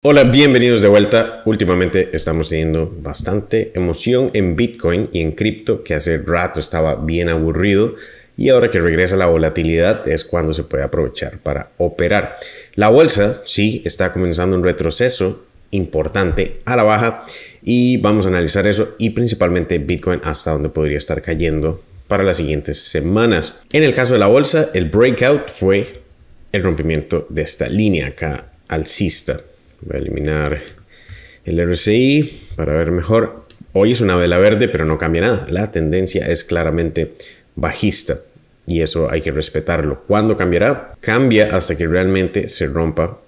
Hola, bienvenidos de vuelta. Últimamente estamos teniendo bastante emoción en Bitcoin y en cripto, que hace rato estaba bien aburrido. Y ahora que regresa la volatilidad es cuando se puede aprovechar para operar. La bolsa, sí, está comenzando un retroceso importante a la baja y vamos a analizar eso y principalmente Bitcoin hasta dónde podría estar cayendo para las siguientes semanas. En el caso de la bolsa, el breakout fue el rompimiento de esta línea acá alcista. Voy a eliminar el RSI para ver mejor. Hoy es una vela verde, pero no cambia nada. La tendencia es claramente bajista y eso hay que respetarlo. ¿Cuándo cambiará? Cambia hasta que realmente se rompa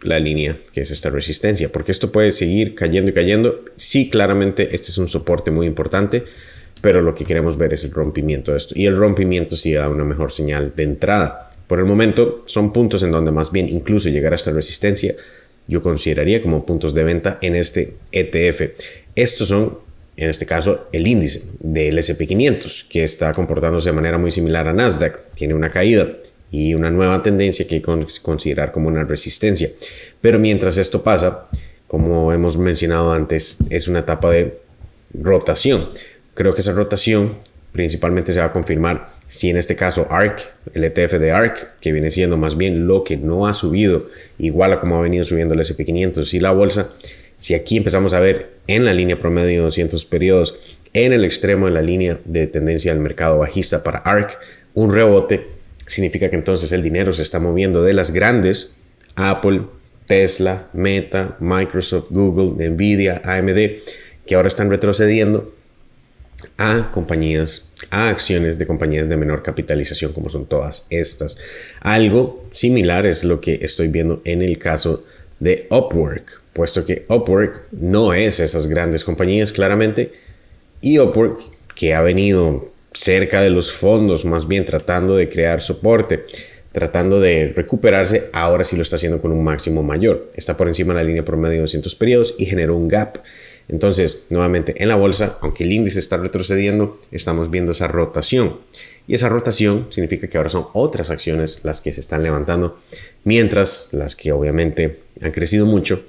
la línea que es esta resistencia, porque esto puede seguir cayendo y cayendo. Sí, claramente este es un soporte muy importante, pero lo que queremos ver es el rompimiento de esto y el rompimiento sí da una mejor señal de entrada. Por el momento son puntos en donde más bien incluso llegar a esta resistencia yo consideraría como puntos de venta en este ETF. Estos son, en este caso, el índice del SP500, que está comportándose de manera muy similar a Nasdaq. Tiene una caída y una nueva tendencia que que considerar como una resistencia. Pero mientras esto pasa, como hemos mencionado antes, es una etapa de rotación. Creo que esa rotación principalmente se va a confirmar si en este caso ARC, el ETF de ARC, que viene siendo más bien lo que no ha subido, igual a como ha venido subiendo el SP500 y la bolsa, si aquí empezamos a ver en la línea promedio de 200 periodos, en el extremo de la línea de tendencia del mercado bajista para ARC, un rebote, significa que entonces el dinero se está moviendo de las grandes, Apple, Tesla, Meta, Microsoft, Google, Nvidia, AMD, que ahora están retrocediendo a compañías, a acciones de compañías de menor capitalización como son todas estas. Algo similar es lo que estoy viendo en el caso de Upwork, puesto que Upwork no es esas grandes compañías claramente y Upwork que ha venido cerca de los fondos, más bien tratando de crear soporte, tratando de recuperarse, ahora sí lo está haciendo con un máximo mayor. Está por encima de la línea promedio de 200 periodos y generó un gap entonces, nuevamente, en la bolsa, aunque el índice está retrocediendo, estamos viendo esa rotación. Y esa rotación significa que ahora son otras acciones las que se están levantando, mientras las que obviamente han crecido mucho,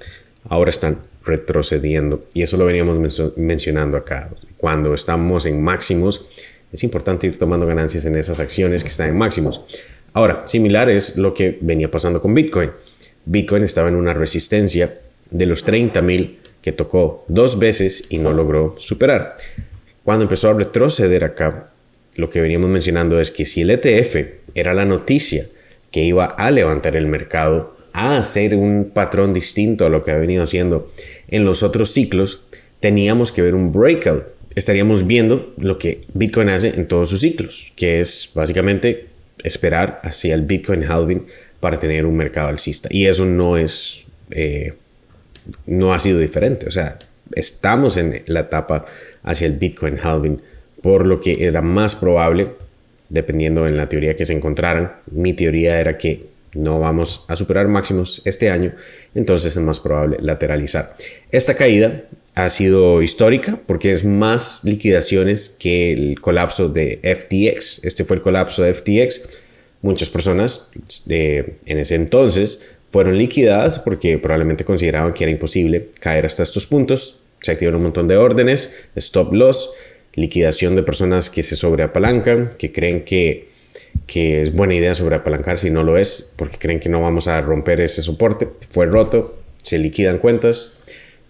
ahora están retrocediendo. Y eso lo veníamos mencionando acá. Cuando estamos en máximos, es importante ir tomando ganancias en esas acciones que están en máximos. Ahora, similar es lo que venía pasando con Bitcoin. Bitcoin estaba en una resistencia de los 30 mil que tocó dos veces y no logró superar. Cuando empezó a retroceder acá, lo que veníamos mencionando es que si el ETF era la noticia que iba a levantar el mercado, a hacer un patrón distinto a lo que ha venido haciendo en los otros ciclos, teníamos que ver un breakout. Estaríamos viendo lo que Bitcoin hace en todos sus ciclos, que es básicamente esperar hacia el Bitcoin halving para tener un mercado alcista. Y eso no es eh, no ha sido diferente. O sea, estamos en la etapa hacia el Bitcoin halving, por lo que era más probable, dependiendo en la teoría que se encontraran, mi teoría era que no vamos a superar máximos este año, entonces es más probable lateralizar. Esta caída ha sido histórica porque es más liquidaciones que el colapso de FTX. Este fue el colapso de FTX. Muchas personas eh, en ese entonces fueron liquidadas porque probablemente consideraban que era imposible caer hasta estos puntos. Se activaron un montón de órdenes, stop loss, liquidación de personas que se sobreapalancan, que creen que, es buena idea sobreapalancar si no lo es, porque creen que no vamos a romper ese soporte. Fue roto, se liquidan cuentas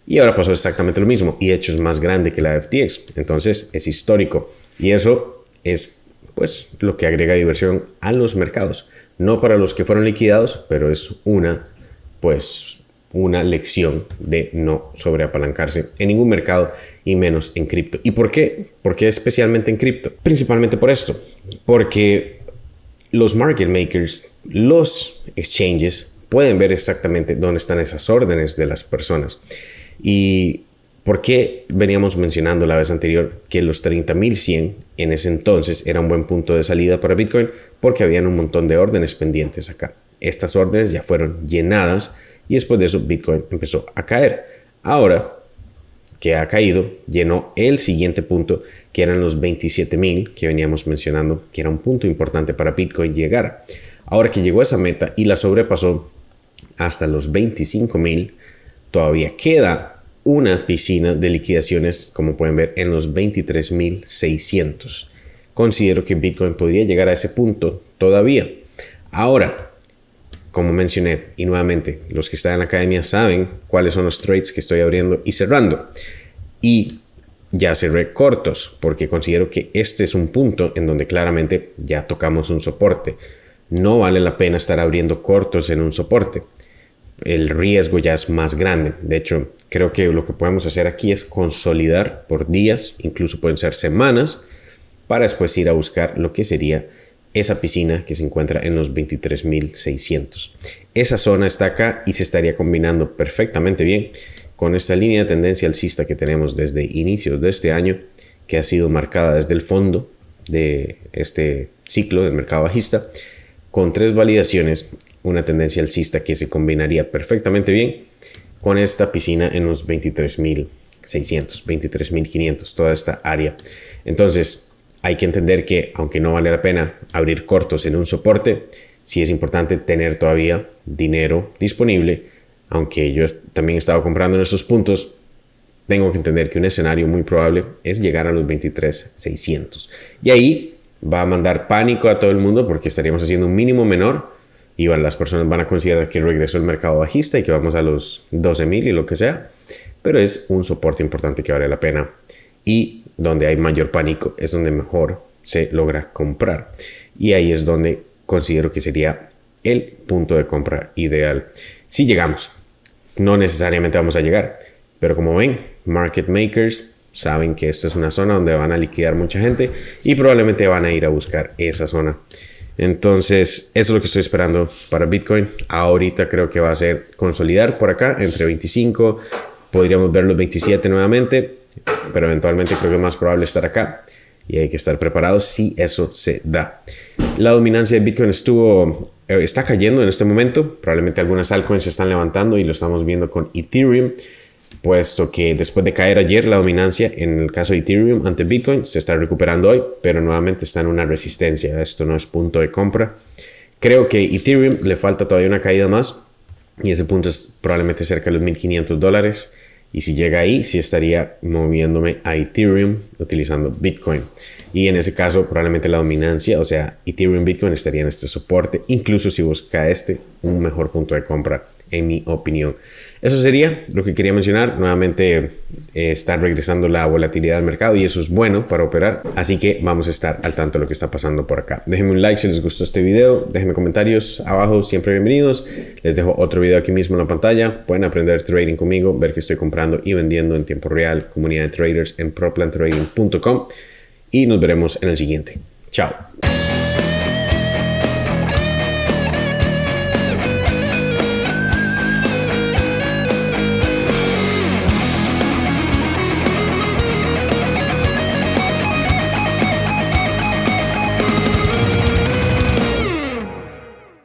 y ahora pasó exactamente lo mismo. Y de hecho es más grande que la FTX, entonces es histórico. Y eso es pues lo que agrega diversión a los mercados no para los que fueron liquidados, pero es una, pues, una lección de no sobreapalancarse en ningún mercado y menos en cripto. ¿Y por qué? Porque especialmente en cripto? Principalmente por esto, porque los market makers, los exchanges, pueden ver exactamente dónde están esas órdenes de las personas. Y qué veníamos mencionando la vez anterior que los 30.100 en ese entonces era un buen punto de salida para Bitcoin porque habían un montón de órdenes pendientes acá. Estas órdenes ya fueron llenadas y después de eso Bitcoin empezó a caer. Ahora que ha caído llenó el siguiente punto que eran los 27.000 que veníamos mencionando que era un punto importante para Bitcoin llegar. Ahora que llegó a esa meta y la sobrepasó hasta los 25.000 todavía queda una piscina de liquidaciones, como pueden ver, en los 23.600. Considero que Bitcoin podría llegar a ese punto todavía. Ahora, como mencioné, y nuevamente, los que están en la academia saben cuáles son los trades que estoy abriendo y cerrando. Y ya cerré cortos, porque considero que este es un punto en donde claramente ya tocamos un soporte. No vale la pena estar abriendo cortos en un soporte el riesgo ya es más grande. De hecho, creo que lo que podemos hacer aquí es consolidar por días, incluso pueden ser semanas, para después ir a buscar lo que sería esa piscina que se encuentra en los 23.600. Esa zona está acá y se estaría combinando perfectamente bien con esta línea de tendencia alcista que tenemos desde inicios de este año, que ha sido marcada desde el fondo de este ciclo del mercado bajista, con tres validaciones una tendencia alcista que se combinaría perfectamente bien con esta piscina en los 23.600, 23.500, toda esta área. Entonces, hay que entender que aunque no vale la pena abrir cortos en un soporte, sí es importante tener todavía dinero disponible, aunque yo también estaba comprando en esos puntos, tengo que entender que un escenario muy probable es llegar a los 23.600. Y ahí va a mandar pánico a todo el mundo porque estaríamos haciendo un mínimo menor y las personas van a considerar que regreso el mercado bajista y que vamos a los 12.000 y lo que sea, pero es un soporte importante que vale la pena y donde hay mayor pánico es donde mejor se logra comprar y ahí es donde considero que sería el punto de compra ideal. Si llegamos, no necesariamente vamos a llegar, pero como ven, market makers saben que esta es una zona donde van a liquidar mucha gente y probablemente van a ir a buscar esa zona. Entonces, eso es lo que estoy esperando para Bitcoin. Ahorita creo que va a ser consolidar por acá entre 25, podríamos ver los 27 nuevamente, pero eventualmente creo que es más probable estar acá y hay que estar preparados si eso se da. La dominancia de Bitcoin estuvo, eh, está cayendo en este momento, probablemente algunas altcoins se están levantando y lo estamos viendo con Ethereum puesto que después de caer ayer la dominancia en el caso de Ethereum ante Bitcoin se está recuperando hoy, pero nuevamente está en una resistencia, esto no es punto de compra. Creo que Ethereum le falta todavía una caída más y ese punto es probablemente cerca de los 1500 dólares y si llega ahí sí estaría moviéndome a Ethereum utilizando Bitcoin. Y en ese caso, probablemente la dominancia, o sea, Ethereum Bitcoin estaría en este soporte, incluso si busca este, un mejor punto de compra, en mi opinión. Eso sería lo que quería mencionar. Nuevamente estar eh, está regresando la volatilidad del mercado y eso es bueno para operar. Así que vamos a estar al tanto de lo que está pasando por acá. Déjenme un like si les gustó este video. Déjenme comentarios abajo, siempre bienvenidos. Les dejo otro video aquí mismo en la pantalla. Pueden aprender trading conmigo, ver que estoy comprando y vendiendo en tiempo real. Comunidad de traders en ProPlan Trading y nos veremos en el siguiente. Chao.